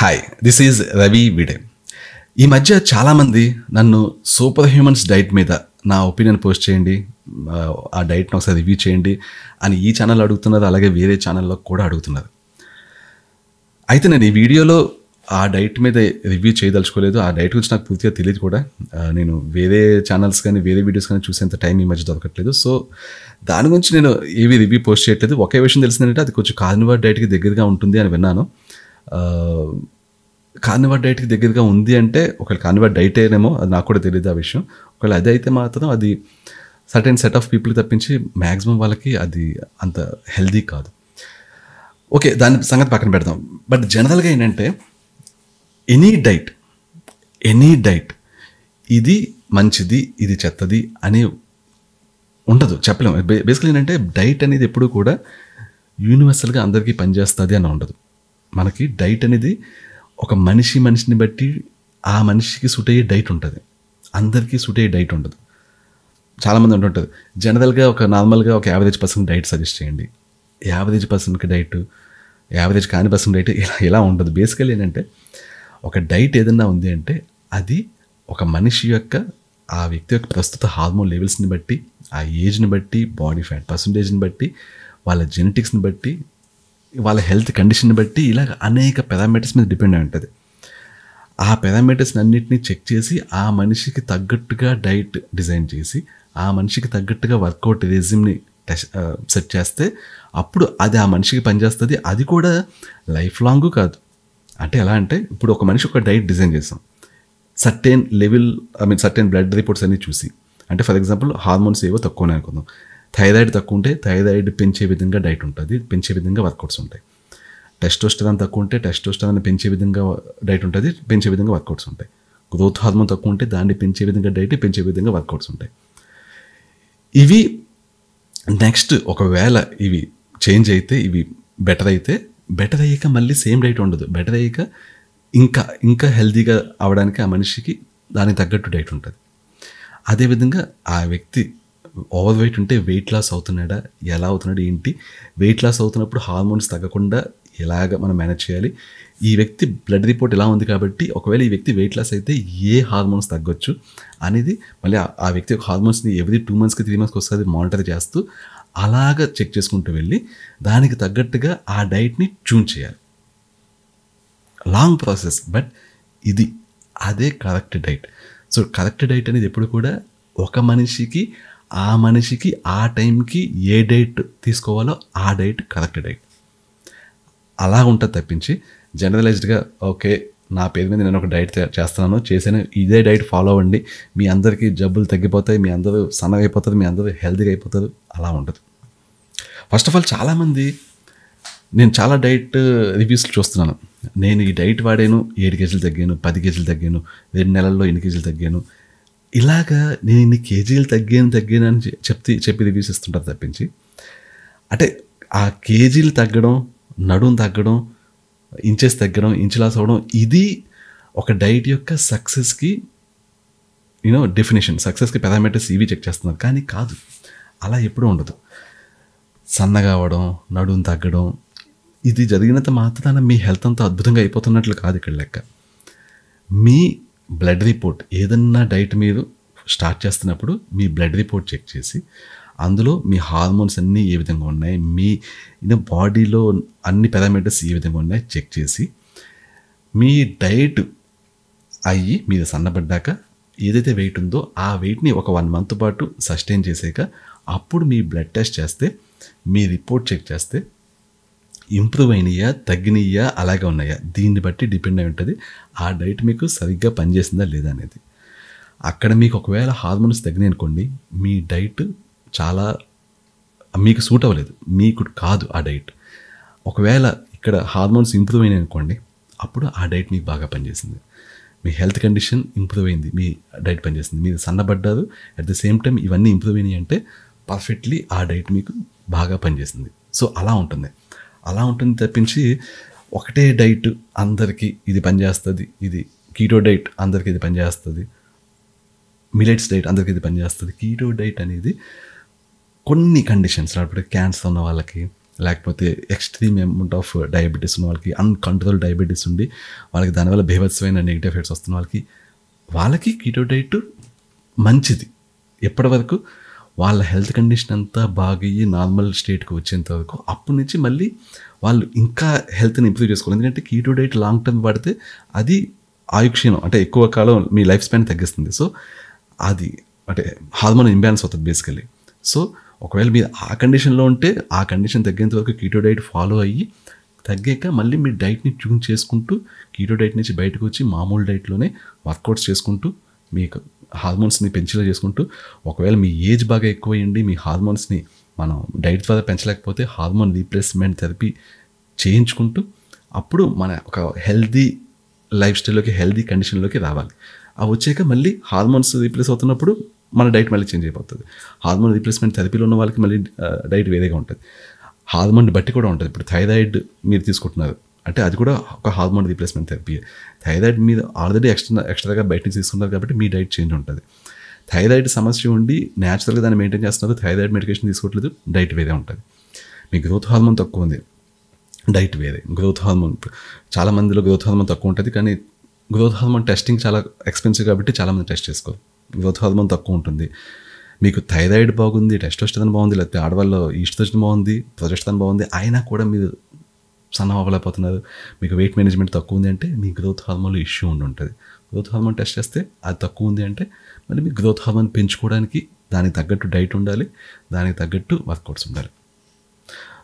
Hi this is Ravi విడే ఈ మధ్య చాలామంది నన్ను సూపర్ హ్యూమన్స్ డైట్ మీద నా ఒపీనియన్ పోస్ట్ చేయండి ఆ డైట్ని ఒకసారి రివ్యూ చేయండి అని ఈ ఛానల్ అడుగుతున్నారు అలాగే వేరే ఛానల్లో కూడా అడుగుతున్నారు అయితే నేను ఈ వీడియోలో ఆ డైట్ మీద రివ్యూ చేయదలుచుకోలేదు ఆ డైట్ గురించి నాకు పూర్తిగా తెలియదు కూడా నేను వేరే ఛానల్స్ కానీ వేరే వీడియోస్ కానీ చూసేంత టైం ఈ మధ్య దొరకట్లేదు సో దాని గురించి నేను ఏవి రివ్యూ పోస్ట్ చేయట్లేదు ఒకే విషయం తెలిసిందంటే అది కొంచెం కార్నివర్ డైట్కి దగ్గరగా ఉంటుంది అని విన్నాను కార్నివర్ డైట్కి దగ్గరగా ఉంది అంటే ఒకవేళ కానివర్ డైట్ అయినేమో అది నాకు కూడా తెలియదు ఆ విషయం ఒకవేళ అది అయితే మాత్రం అది సర్టెన్ సెట్ ఆఫ్ పీపుల్ తప్పించి మ్యాక్సిమం వాళ్ళకి అది అంత హెల్దీ కాదు ఓకే దాని సంగతి పక్కన పెడదాం బట్ జనరల్గా ఏంటంటే ఎనీ డైట్ ఎనీ డైట్ ఇది మంచిది ఇది చెత్తది అని ఉండదు చెప్పలేము బేసికలీ ఏంటంటే డైట్ అనేది ఎప్పుడు కూడా యూనివర్సల్గా అందరికీ పనిచేస్తుంది అని ఉండదు మనకి డైట్ అనేది ఒక మనిషి మనిషిని బట్టి ఆ మనిషికి సూట్ అయ్యే డైట్ ఉంటుంది అందరికీ సూట్ అయ్యే డైట్ ఉండదు చాలామంది ఉంటుంటుంది జనరల్గా ఒక నార్మల్గా ఒక యావరేజ్ పర్సన్ డైట్ సజెస్ట్ చేయండి యావరేజ్ పర్సన్కి డైట్ యావరేజ్ కాని పర్సన్ డైట్ ఇలా ఇలా ఉండదు బేసికల్ ఏంటంటే ఒక డైట్ ఏదన్నా ఉంది అంటే అది ఒక మనిషి యొక్క ఆ వ్యక్తి యొక్క ప్రస్తుత హార్మోన్ లెవెల్స్ని బట్టి ఆ ఏజ్ని బట్టి బాడీ ఫ్యాట్ పర్సంటేజ్ని బట్టి వాళ్ళ జెనెటిక్స్ని బట్టి వాళ్ళ హెల్త్ కండిషన్ బట్టి ఇలా అనేక పెరామీటర్స్ మీద డిపెండ్ అయి ఉంటుంది ఆ పెరామీటర్స్ అన్నింటినీ చెక్ చేసి ఆ మనిషికి తగ్గట్టుగా డైట్ డిజైన్ చేసి ఆ మనిషికి తగ్గట్టుగా వర్కౌట్ రిజిమ్ని సెట్ చేస్తే అప్పుడు అది ఆ మనిషికి పనిచేస్తుంది అది కూడా లైఫ్ లాంగ్ కాదు అంటే ఎలా అంటే ఇప్పుడు ఒక మనిషి ఒక డైట్ డిజైన్ చేసాం certain level I mean certain blood reports అన్నీ చూసి అంటే ఫర్ ఎగ్జాంపుల్ హార్మోన్స్ ఏవో తక్కువనే అనుకుందాం థైరాయిడ్ తక్కువ ఉంటే థైరాయిడ్ పెంచే విధంగా డైట్ ఉంటుంది పెంచే విధంగా వర్కౌట్స్ ఉంటాయి టెస్టోస్టరాన్ తక్కువ ఉంటే టెస్టోస్టరాన్ని పెంచే విధంగా డైట్ ఉంటుంది పెంచే విధంగా వర్కౌట్స్ ఉంటాయి గ్రోత్ హార్మోన్ తక్కువ ఉంటే దాన్ని పెంచే విధంగా డైట్ పెంచే విధంగా వర్కౌట్స్ ఉంటాయి ఇవి నెక్స్ట్ ఒకవేళ ఇవి చేంజ్ అయితే ఇవి బెటర్ అయితే బెటర్ అయ్యాక మళ్ళీ సేమ్ డైట్ ఉండదు బెటర్ అయ్యాక ఇంకా ఇంకా హెల్తీగా అవడానికి ఆ మనిషికి దానికి తగ్గట్టు డైట్ ఉంటుంది అదేవిధంగా ఆ వ్యక్తి ఓవర్ వెయిట్ ఉంటే వెయిట్ లాస్ అవుతున్నాడా ఎలా అవుతున్నాడు ఏంటి వెయిట్ లాస్ అవుతున్నప్పుడు హార్మోన్స్ తగ్గకుండా ఎలాగ మనం మేనేజ్ చేయాలి ఈ వ్యక్తి బ్లడ్ రిపోర్ట్ ఎలా ఉంది కాబట్టి ఒకవేళ ఈ వ్యక్తి వెయిట్ లాస్ అయితే ఏ హార్మోన్స్ తగ్గొచ్చు అనేది మళ్ళీ ఆ వ్యక్తి యొక్క హార్మోన్స్ని ఎవరి టూ మంత్స్కి త్రీ మంత్స్కి వస్తుంది మానిటర్ చేస్తూ అలాగ చెక్ చేసుకుంటూ వెళ్ళి దానికి తగ్గట్టుగా ఆ డైట్ని ట్యూన్ చేయాలి లాంగ్ ప్రాసెస్ బట్ ఇది అదే correct diet so correct diet అనేది ఎప్పుడు కూడా ఒక మనిషికి ఆ మనిషికి ఆ టైంకి ఏ డైట్ తీసుకోవాలో ఆ డైట్ కరెక్ట్ డైట్ అలా ఉంటుంది తప్పించి జనరలైజ్డ్గా ఓకే నా పేరు మీద నేను ఒక డైట్ చేస్తున్నాను చేసిన ఇదే డైట్ ఫాలో అవ్వండి మీ అందరికీ జబ్బులు తగ్గిపోతాయి మీ అందరూ సన్నగా అయిపోతారు మీ అందరూ హెల్తీగా అయిపోతారు అలా ఉండదు ఫస్ట్ ఆఫ్ ఆల్ చాలామంది నేను చాలా డైట్ రివ్యూస్ చూస్తున్నాను నేను ఈ డైట్ వాడాను ఏడు కేజీలు తగ్గాను పది కేజీలు తగ్గాను రెండు నెలల్లో ఎన్ని కేజీలు తగ్గాను ఇలాగా నేను ఇన్ని కేజీలు తగ్గాను తగ్గాను అని చెప్తే చెప్పి రివ్యూస్ ఇస్తుంటారు తప్పించి అంటే ఆ కేజీలు తగ్గడం నడుం తగ్గడం ఇంచెస్ తగ్గడం ఇంచులాస్ అవ్వడం ఇది ఒక డైట్ యొక్క సక్సెస్కి యూనో డెఫినేషన్ సక్సెస్కి పెదామెటర్స్ ఇవి చెక్ చేస్తున్నారు కానీ కాదు అలా ఎప్పుడు ఉండదు సన్నగా అవ్వడం నడుం తగ్గడం ఇది జరిగినంత మాత్రాన మీ హెల్త్ అంతా అద్భుతంగా అయిపోతున్నట్లు కాదు ఇక్కడ లెక్క మీ బ్లడ్ రిపోర్ట్ ఏదన్నా డైట్ మీరు స్టార్ట్ చేస్తున్నప్పుడు మీ బ్లడ్ రిపోర్ట్ చెక్ చేసి అందులో మీ హార్మోన్స్ అన్నీ ఏ విధంగా ఉన్నాయి మీ బాడీలో అన్ని పారామీటర్స్ ఏ విధంగా ఉన్నాయి చెక్ చేసి మీ డైట్ అయ్యి మీరు సన్నబడ్డాక ఏదైతే వెయిట్ ఉందో ఆ వెయిట్ని ఒక వన్ మంత్ పాటు సస్టైన్ చేసాక అప్పుడు మీ బ్లడ్ టెస్ట్ చేస్తే మీ రిపోర్ట్ చెక్ చేస్తే ఇంప్రూవ్ అయినాయా తగ్గినయా అలాగే ఉన్నాయా దీన్ని బట్టి డిపెండ్ అయి ఉంటుంది ఆ డైట్ మీకు సరిగ్గా పనిచేసిందా లేదా అనేది అక్కడ మీకు ఒకవేళ హార్మోన్స్ తగ్గినాయి అనుకోండి మీ డైట్ చాలా మీకు సూట్ అవ్వలేదు మీకు కాదు ఆ డైట్ ఒకవేళ ఇక్కడ హార్మోన్స్ ఇంప్రూవ్ అయినాయి అనుకోండి అప్పుడు ఆ డైట్ మీకు బాగా పనిచేసింది మీ హెల్త్ కండిషన్ ఇంప్రూవ్ అయింది మీ డైట్ పనిచేసింది మీరు సన్నబడ్డారు అట్ ద సేమ్ టైం ఇవన్నీ ఇంప్రూవ్ అయినాయి అంటే పర్ఫెక్ట్లీ ఆ డైట్ మీకు బాగా పనిచేసింది సో అలా ఉంటుంది అలా ఉంటుంది తప్పించి ఒకటే డైట్ అందరికీ ఇది పనిచేస్తుంది ఇది కీటో డైట్ అందరికీ ఇది పనిచేస్తుంది మిలెట్స్ డైట్ అందరికీ ఇది పనిచేస్తుంది కీటో డైట్ అనేది కొన్ని కండిషన్స్ అప్పుడు క్యాన్సర్ ఉన్న వాళ్ళకి లేకపోతే ఎక్స్ట్రీమ్ అమౌంట్ ఆఫ్ డయాబెటీస్ ఉన్న వాళ్ళకి అన్కంట్రోల్ డయాబెటీస్ ఉండి వాళ్ళకి దానివల్ల బీభత్సమైన నెగిటివ్ ఎఫెక్ట్స్ వస్తున్న వాళ్ళకి వాళ్ళకి కీటో డైట్ మంచిది ఎప్పటివరకు వాళ్ళ హెల్త్ కండిషన్ అంతా బాగయ్యి నార్మల్ స్టేట్కి వచ్చేంత వరకు అప్పటి నుంచి మళ్ళీ వాళ్ళు ఇంకా హెల్త్ని ఇంప్రూవ్ చేసుకోవాలి ఎందుకంటే కీటో డైట్ లాంగ్ టర్మ్ పడితే అది ఆయుక్షీణం అంటే ఎక్కువ కాలం మీ లైఫ్ స్పాన్ తగ్గిస్తుంది సో అది అంటే హార్మోన్ ఇంబ్యాలెన్స్ అవుతుంది బేసికలీ సో ఒకవేళ మీరు ఆ కండిషన్లో ఉంటే ఆ కండిషన్ తగ్గేంత వరకు కీటో డైట్ ఫాలో అయ్యి తగ్గాక మళ్ళీ మీ డైట్ని ట్యూన్ చేసుకుంటూ కీటో డైట్ నుంచి బయటకు వచ్చి మామూలు డైట్లోనే వర్కౌట్స్ చేసుకుంటూ మీకు హార్మోన్స్ని పెంచేలా చేసుకుంటూ ఒకవేళ మీ ఏజ్ బాగా ఎక్కువయ్యండి మీ హార్మోన్స్ని మనం డైట్ ద్వారా పెంచలేకపోతే హార్మోన్ రీప్లేస్మెంట్ థెరపీ చేయించుకుంటూ అప్పుడు మన ఒక హెల్దీ లైఫ్ స్టైల్లోకి హెల్దీ కండిషన్లోకి రావాలి అవి వచ్చాక మళ్ళీ హార్మోన్స్ రీప్లేస్ అవుతున్నప్పుడు మన డైట్ మళ్ళీ చేంజ్ అయిపోతుంది హార్మోన్ రీప్లేస్మెంట్ థెరపీలో ఉన్న వాళ్ళకి మళ్ళీ డైట్ వేరేగా ఉంటుంది హార్మోన్ బట్టి కూడా ఉంటుంది ఇప్పుడు థైరాయిడ్ మీరు తీసుకుంటున్నారు అంటే అది కూడా ఒక హార్మోన్ రీప్లేస్మెంట్ థెరపీ థైరాయిడ్ మీద ఆల్రెడీ ఎక్స్ట్రా ఎక్స్ట్రాగా బయట నుంచి తీసుకున్నారు కాబట్టి మీ డైట్ చేంజ్ ఉంటుంది థైరాయిడ్ సమస్య ఉండి న్యాచురల్గా దాన్ని మెయింటైన్ చేస్తున్నారు థైరాయిడ్ మెడికేషన్ తీసుకోవట్లేదు డైట్ వేరే ఉంటుంది మీ గ్రోత్ హార్మోన్ తక్కువ ఉంది డైట్ వేరే గ్రోత్ హార్మోన్ చాలా మందిలో గ్రోత్ హార్మోన్ తక్కువ ఉంటుంది కానీ గ్రోత్ హార్మోన్ టెస్టింగ్ చాలా ఎక్స్పెన్సివ్ కాబట్టి చాలామంది టెస్ట్ చేసుకోరు గ్రోత్ హార్మోన్ తక్కువ ఉంటుంది మీకు థైరాయిడ్ బాగుంది టెస్ట్ వస్తుందని బాగుంది లేకపోతే ఆడవాళ్ళు వచ్చిన బాగుంది ప్రొజెస్టరాన్ బాగుంది అయినా కూడా మీరు సన్న అవ్వలేకపోతున్నారు మీకు వెయిట్ మేనేజ్మెంట్ తక్కువ ఉంది అంటే మీ గ్రోత్ హార్మోన్లో ఇష్యూ ఉండి ఉంటుంది గ్రోత్ హార్మోన్ టెస్ట్ చేస్తే అది తక్కువ ఉంది అంటే మళ్ళీ మీ గ్రోత్ హార్మోన్ పెంచుకోవడానికి దానికి తగ్గట్టు డైట్ ఉండాలి దానికి తగ్గట్టు వర్కౌట్స్ ఉండాలి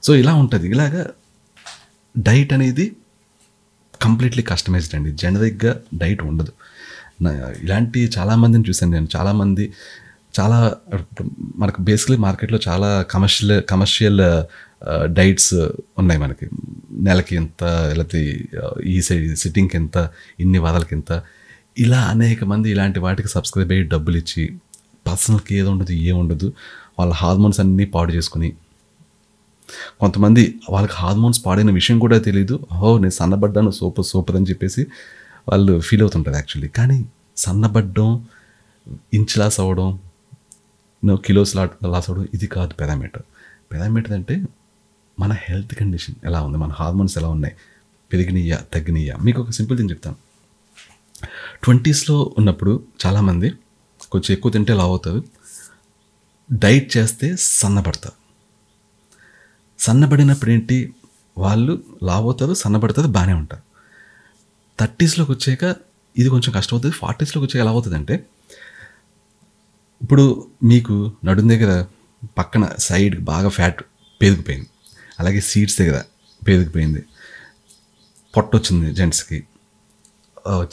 సో ఇలా ఉంటుంది ఇలాగా డైట్ అనేది కంప్లీట్లీ కస్టమైజ్డ్ అండి జనరిక్గా డైట్ ఉండదు ఇలాంటి చాలామందిని చూశాను నేను చాలామంది చాలా మనకు బేసిక్లీ మార్కెట్లో చాలా కమర్షియల్ కమర్షియల్ డైట్స్ ఉన్నాయి మనకి నెలకి ఎంత లేకపోతే ఈ సైడ్ సిట్టింగ్కి ఎంత ఇన్ని వారాలకి ఎంత ఇలా అనేక మంది ఇలాంటి వాటికి సబ్స్క్రైబ్ అయ్యి డబ్బులు ఇచ్చి పర్సనల్కి ఏది ఉండదు ఏముండదు వాళ్ళ హార్మోన్స్ అన్నీ పాడు చేసుకుని కొంతమంది వాళ్ళకి హార్మోన్స్ పాడైన విషయం కూడా తెలియదు ఓ నేను సన్నబడ్డాను సూపర్ సూపర్ అని చెప్పేసి వాళ్ళు ఫీల్ అవుతుంటారు యాక్చువల్లీ కానీ సన్నబడ్డం ఇంచ్ లాస్ అవ్వడం కిలోస్ లాస్ అవ్వడం ఇది కాదు పారామీటర్ పారామీటర్ అంటే మన హెల్త్ కండిషన్ ఎలా ఉంది మన హార్మోన్స్ ఎలా ఉన్నాయి పెరిగినయ్యా తగ్గినయ్యా మీకు ఒక సింపుల్ థింగ్ చెప్తాను ట్వంటీస్లో ఉన్నప్పుడు చాలామంది కొంచెం ఎక్కువ తింటే లావ్ అవుతారు డైట్ చేస్తే సన్నబడతారు సన్నబడినప్పుడు ఏంటి వాళ్ళు లావ్ అవుతారు సన్నబడతారు బాగానే ఉంటారు థర్టీస్లోకి వచ్చాక ఇది కొంచెం కష్టం అవుతుంది ఫార్టీస్లోకి వచ్చాక ఎలా అవుతుందంటే ఇప్పుడు మీకు నడుం దగ్గర పక్కన సైడ్ బాగా ఫ్యాట్ పెరిగిపోయింది అలాగే సీట్స్ దగ్గర పోయింది పొట్ట వచ్చింది జెంట్స్కి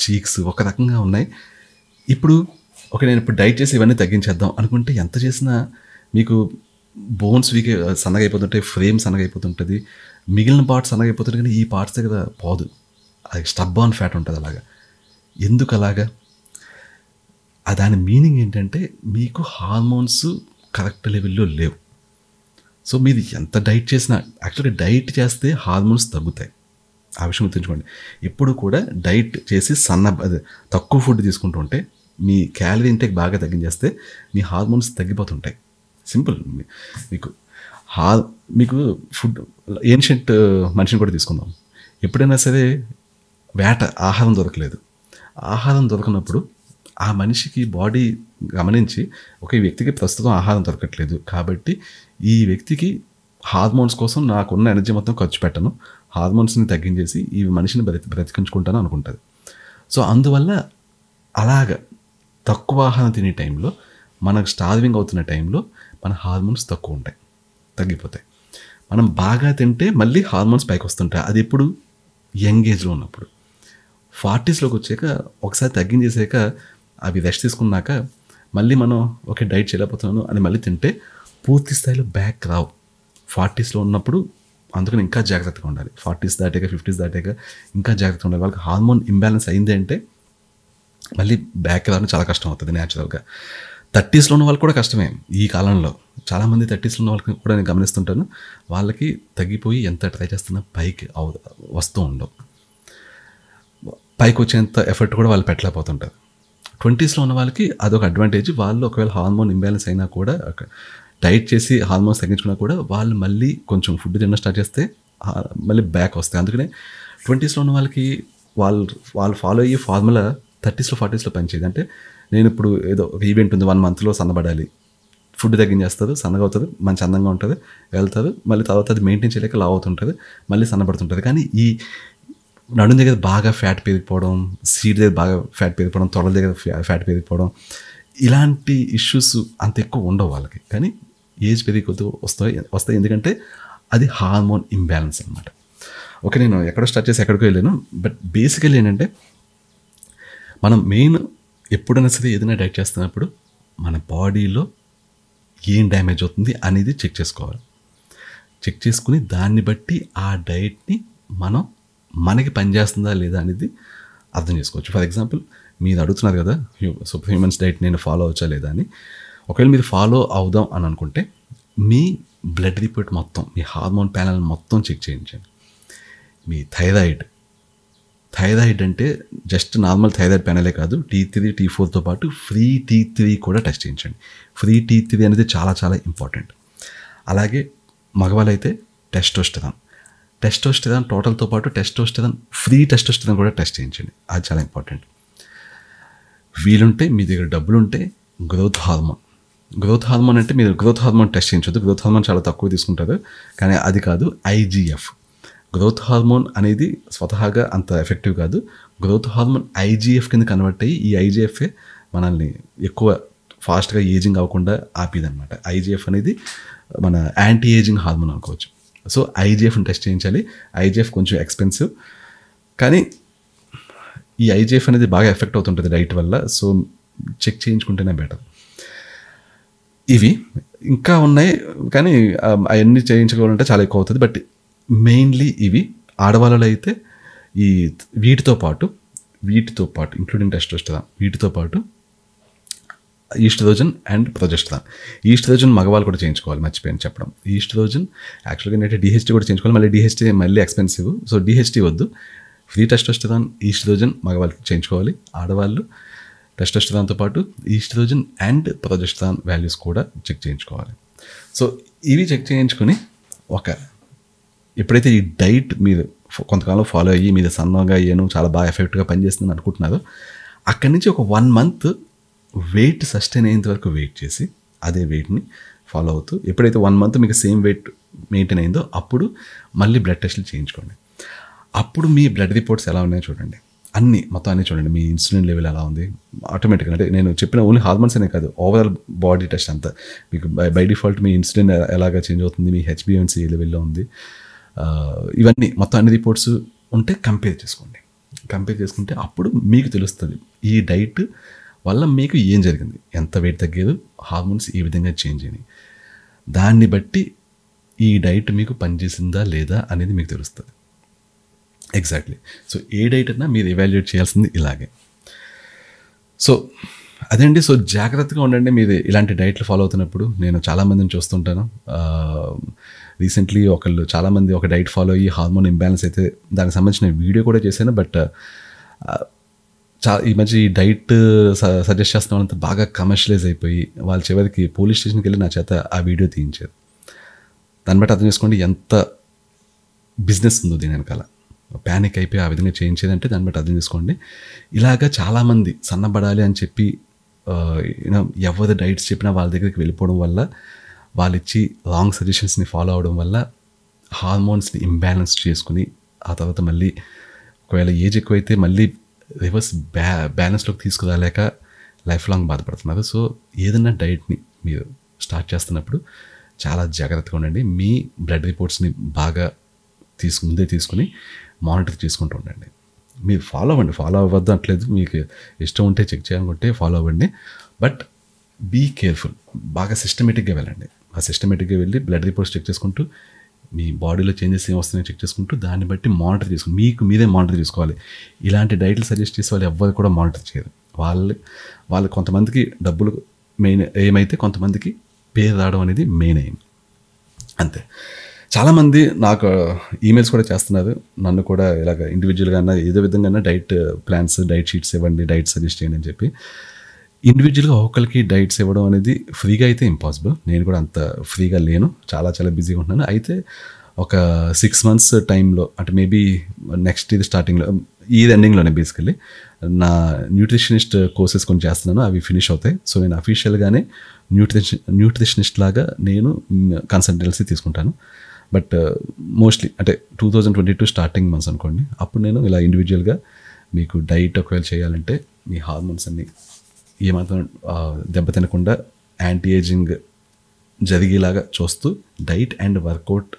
చీక్స్ ఒక రకంగా ఉన్నాయి ఇప్పుడు ఓకే నేను ఇప్పుడు డైట్ చేసి ఇవన్నీ తగ్గించేద్దాం అనుకుంటే ఎంత చేసినా మీకు బోన్స్ వీక్ సన్నగైపోతుంటాయి ఫ్రేమ్ సన్నగైపోతుంటుంది అయిపోతుంటుంది మిగిలిన పార్ట్స్ సన్నగైపోతుంది కానీ ఈ పార్ట్స్ దగ్గర పోదు అది స్టబ్ ఆన్ ఫ్యాట్ ఉంటుంది అలాగా ఎందుకు అలాగా దాని మీనింగ్ ఏంటంటే మీకు హార్మోన్స్ కరెక్ట్ లెవెల్లో లేవు సో మీది ఎంత డైట్ చేసినా యాక్చువల్గా డైట్ చేస్తే హార్మోన్స్ తగ్గుతాయి ఆ విషయం గుర్తుంచుకోండి ఎప్పుడు కూడా డైట్ చేసి సన్న తక్కువ ఫుడ్ తీసుకుంటూ ఉంటే మీ క్యాలరీ ఇంటేక్ బాగా తగ్గించేస్తే మీ హార్మోన్స్ తగ్గిపోతుంటాయి సింపుల్ మీకు హా మీకు ఫుడ్ ఏన్షియంట్ మనిషిని కూడా తీసుకుందాం ఎప్పుడైనా సరే వేట ఆహారం దొరకలేదు ఆహారం దొరకనప్పుడు ఆ మనిషికి బాడీ గమనించి ఒక వ్యక్తికి ప్రస్తుతం ఆహారం దొరకట్లేదు కాబట్టి ఈ వ్యక్తికి హార్మోన్స్ కోసం నాకున్న ఎనర్జీ మొత్తం ఖర్చు పెట్టను హార్మోన్స్ని తగ్గించేసి ఈ మనిషిని బ్రతి బ్రతికించుకుంటాను అనుకుంటుంది సో అందువల్ల అలాగ తక్కువ ఆహారం తినే టైంలో మనకు స్టార్వింగ్ అవుతున్న టైంలో మన హార్మోన్స్ తక్కువ ఉంటాయి తగ్గిపోతాయి మనం బాగా తింటే మళ్ళీ హార్మోన్స్ పైకి వస్తుంటాయి అది ఎప్పుడు యంగ్ ఏజ్లో ఉన్నప్పుడు ఫార్టీస్లోకి వచ్చాక ఒకసారి తగ్గించేసాక అవి రెస్ట్ తీసుకున్నాక మళ్ళీ మనం ఓకే డైట్ చేయలేకపోతున్నాను అని మళ్ళీ తింటే పూర్తి స్థాయిలో బ్యాక్ రావు ఫార్టీస్లో ఉన్నప్పుడు అందుకని ఇంకా జాగ్రత్తగా ఉండాలి ఫార్టీస్ దాటాక ఫిఫ్టీస్ దాటాక ఇంకా జాగ్రత్తగా ఉండాలి వాళ్ళకి హార్మోన్ ఇంబ్యాలెన్స్ అయింది అంటే మళ్ళీ బ్యాక్ రావడం చాలా కష్టం అవుతుంది న్యాచురల్గా థర్టీస్లో ఉన్న వాళ్ళు కూడా కష్టమే ఈ కాలంలో చాలామంది థర్టీస్లో ఉన్న వాళ్ళకి కూడా నేను గమనిస్తుంటాను వాళ్ళకి తగ్గిపోయి ఎంత ట్రై చేస్తున్నా పైకి అవు వస్తూ ఉండవు పైకి వచ్చేంత ఎఫర్ట్ కూడా వాళ్ళు పెట్టలేకపోతుంటారు ట్వంటీస్లో ఉన్న వాళ్ళకి అదొక అడ్వాంటేజ్ వాళ్ళు ఒకవేళ హార్మోన్ ఇంబ్యాలెన్స్ అయినా కూడా డైట్ చేసి హార్మోన్స్ తగ్గించుకున్నా కూడా వాళ్ళు మళ్ళీ కొంచెం ఫుడ్ తినడం స్టార్ట్ చేస్తే మళ్ళీ బ్యాక్ వస్తాయి అందుకనే ట్వంటీస్లో ఉన్న వాళ్ళకి వాళ్ళు వాళ్ళు ఫాలో అయ్యే ఫార్ములా థర్టీస్లో ఫార్టీస్లో పనిచేయదు అంటే నేను ఇప్పుడు ఏదో ఒక ఈవెంట్ ఉంది వన్ మంత్లో సన్నబడాలి ఫుడ్ తగ్గించేస్తారు సన్నగా అవుతుంది మంచి అందంగా ఉంటుంది వెళ్తారు మళ్ళీ తర్వాత అది మెయింటైన్ చేయలేక లావ్ అవుతుంటుంది మళ్ళీ సన్నబడుతుంటుంది కానీ ఈ నడుం దగ్గర బాగా ఫ్యాట్ పెరిగిపోవడం సీట్ దగ్గర బాగా ఫ్యాట్ పెరిగిపోవడం తొడల దగ్గర ఫ్యాట్ పెరిగిపోవడం ఇలాంటి ఇష్యూస్ అంత ఎక్కువ ఉండవు వాళ్ళకి కానీ ఏజ్ పెరిగి కొద్దిగా వస్తాయి వస్తాయి ఎందుకంటే అది హార్మోన్ ఇంబ్యాలెన్స్ అనమాట ఓకే నేను ఎక్కడో స్టార్ట్ చేసి ఎక్కడికో వెళ్ళాను బట్ బేసికలీ ఏంటంటే మనం మెయిన్ ఎప్పుడైనా సరే ఏదైనా డైట్ చేస్తున్నప్పుడు మన బాడీలో ఏం డ్యామేజ్ అవుతుంది అనేది చెక్ చేసుకోవాలి చెక్ చేసుకుని దాన్ని బట్టి ఆ డైట్ని మనం మనకి పనిచేస్తుందా లేదా అనేది అర్థం చేసుకోవచ్చు ఫర్ ఎగ్జాంపుల్ మీరు అడుగుతున్నారు కదా సూపర్ హ్యూమన్స్ డైట్ నేను ఫాలో అవచ్చా లేదా అని ఒకవేళ మీరు ఫాలో అవుదాం అని అనుకుంటే మీ బ్లడ్ రిపోర్ట్ మొత్తం మీ హార్మోన్ ప్యానల్ మొత్తం చెక్ చేయించండి మీ థైరాయిడ్ థైరాయిడ్ అంటే జస్ట్ నార్మల్ థైరాయిడ్ ప్యానలే కాదు టీ త్రీ టీ ఫోర్తో పాటు ఫ్రీ టీ త్రీ కూడా టెస్ట్ చేయించండి ఫ్రీ టీ త్రీ అనేది చాలా చాలా ఇంపార్టెంట్ అలాగే మగవాళ్ళైతే టెస్ట్ వస్తుందా టెస్ట్ దాని టోటల్తో పాటు టెస్ట్ దాని ఫ్రీ టెస్ట్ టెస్టోస్టిరాన్ కూడా టెస్ట్ చేయించండి అది చాలా ఇంపార్టెంట్ వీలుంటే మీ దగ్గర డబ్బులు ఉంటే గ్రోత్ హార్మోన్ గ్రోత్ హార్మోన్ అంటే మీరు గ్రోత్ హార్మోన్ టెస్ట్ చేయించొద్దు గ్రోత్ హార్మోన్ చాలా తక్కువ తీసుకుంటారు కానీ అది కాదు ఐజీఎఫ్ గ్రోత్ హార్మోన్ అనేది స్వతహాగా అంత ఎఫెక్టివ్ కాదు గ్రోత్ హార్మోన్ ఐజీఎఫ్ కింద కన్వర్ట్ అయ్యి ఈ ఐజీఎఫ్ఏ మనల్ని ఎక్కువ ఫాస్ట్గా ఏజింగ్ అవ్వకుండా ఆపిదనమాట ఐజీఎఫ్ అనేది మన యాంటీ ఏజింగ్ హార్మోన్ అనుకోవచ్చు సో ఐజీఎఫ్ని టెస్ట్ చేయించాలి ఐజీఎఫ్ కొంచెం ఎక్స్పెన్సివ్ కానీ ఈ ఐజీఎఫ్ అనేది బాగా ఎఫెక్ట్ అవుతుంటుంది డైట్ వల్ల సో చెక్ చేయించుకుంటేనే బెటర్ ఇవి ఇంకా ఉన్నాయి కానీ అవన్నీ చేయించుకోవాలంటే చాలా ఎక్కువ అవుతుంది బట్ మెయిన్లీ ఇవి ఆడవాళ్ళలో అయితే ఈ వీటితో పాటు వీటితో పాటు ఇంక్లూడింగ్ టెస్ట్ వస్తుందా వీటితో పాటు ఈస్ట్ ఈస్ట్రోజన్ అండ్ ప్రొజెస్ట్రాన్ ఈస్ట్రోజన్ మగవాళ్ళు కూడా చేయించుకోవాలి మర్చిపోయాను చెప్పడం ఈస్ట్ ఈస్ట్రోజన్ యాక్చువల్గా ఏంటంటే డిహెచ్టీ కూడా చేయించుకోవాలి మళ్ళీ డిహెచ్టీ మళ్ళీ ఎక్స్పెన్సివ్ సో డిహెచ్టీ వద్దు ఫ్రీ ఈస్ట్ ఈస్ట్రోజన్ మగవాళ్ళు చేయించుకోవాలి ఆడవాళ్ళు దాంతో పాటు ఈస్ట్ ఈస్ట్రోజన్ అండ్ ప్రొజెస్ట్రాన్ వాల్యూస్ కూడా చెక్ చేయించుకోవాలి సో ఇవి చెక్ చేయించుకొని ఒక ఎప్పుడైతే ఈ డైట్ మీరు కొంతకాలం ఫాలో అయ్యి మీద సన్నగా అయ్యాను చాలా బాగా ఎఫెక్ట్గా పనిచేస్తుందని అనుకుంటున్నారు అక్కడి నుంచి ఒక వన్ మంత్ వెయిట్ సస్టైన్ అయ్యేంత వరకు వెయిట్ చేసి అదే వెయిట్ని ఫాలో అవుతూ ఎప్పుడైతే వన్ మంత్ మీకు సేమ్ వెయిట్ మెయింటైన్ అయిందో అప్పుడు మళ్ళీ బ్లడ్ టెస్ట్లు చేయించుకోండి అప్పుడు మీ బ్లడ్ రిపోర్ట్స్ ఎలా ఉన్నాయో చూడండి అన్ని మొత్తం అన్ని చూడండి మీ ఇన్సులిన్ లెవెల్ ఎలా ఉంది ఆటోమేటిక్గా అంటే నేను చెప్పిన ఓన్లీ హార్మోన్స్ అనే కాదు ఓవరాల్ బాడీ టెస్ట్ అంతా మీకు బై డిఫాల్ట్ మీ ఇన్సులిన్ ఎలాగ చేంజ్ అవుతుంది మీ హెచ్బిఎంసీ లెవెల్లో ఉంది ఇవన్నీ మొత్తం అన్ని రిపోర్ట్స్ ఉంటే కంపేర్ చేసుకోండి కంపేర్ చేసుకుంటే అప్పుడు మీకు తెలుస్తుంది ఈ డైట్ వల్ల మీకు ఏం జరిగింది ఎంత వెయిట్ తగ్గేదో హార్మోన్స్ ఈ విధంగా చేంజ్ అయినాయి దాన్ని బట్టి ఈ డైట్ మీకు పనిచేసిందా లేదా అనేది మీకు తెలుస్తుంది ఎగ్జాక్ట్లీ సో ఏ డైట్ అన్నా మీరు ఇవాల్యుయేట్ చేయాల్సింది ఇలాగే సో అదండి సో జాగ్రత్తగా ఉండండి మీరు ఇలాంటి డైట్లు ఫాలో అవుతున్నప్పుడు నేను చాలామందిని చూస్తుంటాను రీసెంట్లీ ఒకళ్ళు చాలామంది ఒక డైట్ ఫాలో అయ్యి హార్మోన్ ఇంబ్యాలెన్స్ అయితే దానికి సంబంధించిన వీడియో కూడా చేశాను బట్ చాలా ఈ మధ్య ఈ డైట్ సజెస్ట్ చేస్తున్న వాళ్ళంతా బాగా కమర్షియలైజ్ అయిపోయి వాళ్ళ చివరికి పోలీస్ స్టేషన్కి వెళ్ళి నా చేత ఆ వీడియో తీయించారు దాన్ని బట్టి అర్థం చేసుకోండి ఎంత బిజినెస్ ఉందో దీని వెనకాల ప్యానిక్ అయిపోయి ఆ విధంగా చేయించేదంటే దాన్ని బట్టి అర్థం చేసుకోండి ఇలాగా చాలామంది సన్నబడాలి అని చెప్పి యూనో ఎవరి డైట్స్ చెప్పినా వాళ్ళ దగ్గరికి వెళ్ళిపోవడం వల్ల వాళ్ళు ఇచ్చి రాంగ్ సజెషన్స్ని ఫాలో అవడం వల్ల హార్మోన్స్ని ఇంబ్యాలెన్స్ చేసుకుని ఆ తర్వాత మళ్ళీ ఒకవేళ ఏజ్ ఎక్కువైతే మళ్ళీ రివర్స్ బ్యా బ్యాలెన్స్లోకి తీసుకురాలేక లైఫ్ లాంగ్ బాధపడుతున్నారు సో ఏదైనా డైట్ని మీరు స్టార్ట్ చేస్తున్నప్పుడు చాలా జాగ్రత్తగా ఉండండి మీ బ్లడ్ రిపోర్ట్స్ని బాగా తీసు ముందే తీసుకుని మానిటర్ చేసుకుంటూ ఉండండి మీరు ఫాలో అవ్వండి ఫాలో అవ్వద్దు అంటలేదు మీకు ఇష్టం ఉంటే చెక్ చేయాలనుకుంటే ఫాలో అవ్వండి బట్ బీ కేర్ఫుల్ బాగా సిస్టమేటిక్గా వెళ్ళండి ఆ సిస్టమేటిక్గా వెళ్ళి బ్లడ్ రిపోర్ట్స్ చెక్ చేసుకుంటూ మీ బాడీలో చేంజెస్ ఏం వస్తున్నాయో చెక్ చేసుకుంటూ దాన్ని బట్టి మానిటర్ చేసుకుని మీకు మీదే మానిటర్ చేసుకోవాలి ఇలాంటి డైట్లు సజెస్ట్ చేసే వాళ్ళు ఎవ్వరు కూడా మానిటర్ చేయరు వాళ్ళు వాళ్ళు కొంతమందికి డబ్బులు మెయిన్ ఏమైతే కొంతమందికి పేరు రావడం అనేది మెయిన్ అయింది అంతే చాలామంది నాకు ఈమెయిల్స్ uh, కూడా చేస్తున్నారు నన్ను కూడా ఇలాగ ఇండివిజువల్గా ఏదో విధంగా డైట్ ప్లాన్స్ డైట్ షీట్స్ ఇవ్వండి డైట్ సజెస్ట్ చేయండి అని చెప్పి ఇండివిజువల్గా ఒకరికి డైట్స్ ఇవ్వడం అనేది ఫ్రీగా అయితే ఇంపాసిబుల్ నేను కూడా అంత ఫ్రీగా లేను చాలా చాలా బిజీగా ఉంటున్నాను అయితే ఒక సిక్స్ మంత్స్ టైంలో అంటే మేబీ నెక్స్ట్ ఇది స్టార్టింగ్లో ఈ ఎండింగ్లోనే బేసికలీ నా న్యూట్రిషనిస్ట్ కోర్సెస్ కొన్ని చేస్తున్నాను అవి ఫినిష్ అవుతాయి సో నేను అఫీషియల్గానే న్యూట్రిషన్ న్యూట్రిషనిస్ట్ లాగా నేను కన్సల్టెన్సీ తీసుకుంటాను బట్ మోస్ట్లీ అంటే two thousand twenty two starting months అనుకోండి అప్పుడు నేను ఇలా ఇండివిజువల్గా మీకు డైట్ ఒకవేళ చేయాలంటే మీ హార్మోన్స్ అన్నీ ఏమాత్రం దెబ్బ తినకుండా యాంటీ ఏజింగ్ జరిగేలాగా చూస్తూ డైట్ అండ్ వర్కౌట్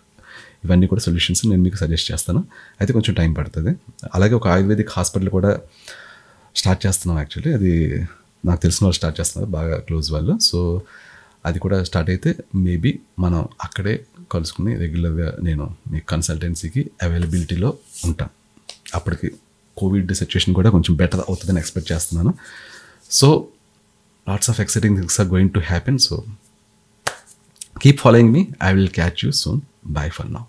ఇవన్నీ కూడా సొల్యూషన్స్ నేను మీకు సజెస్ట్ చేస్తాను అయితే కొంచెం టైం పడుతుంది అలాగే ఒక ఆయుర్వేదిక్ హాస్పిటల్ కూడా స్టార్ట్ చేస్తున్నాం యాక్చువల్లీ అది నాకు తెలిసిన వాళ్ళు స్టార్ట్ చేస్తున్నారు బాగా క్లోజ్ వాళ్ళు సో అది కూడా స్టార్ట్ అయితే మేబీ మనం అక్కడే కలుసుకుని రెగ్యులర్గా నేను మీ కన్సల్టెన్సీకి అవైలబిలిటీలో ఉంటాను అప్పటికి కోవిడ్ సిచ్యువేషన్ కూడా కొంచెం బెటర్ అవుతుందని ఎక్స్పెక్ట్ చేస్తున్నాను So lots of exciting things are going to happen. So keep following me. I will catch you soon. Bye for now.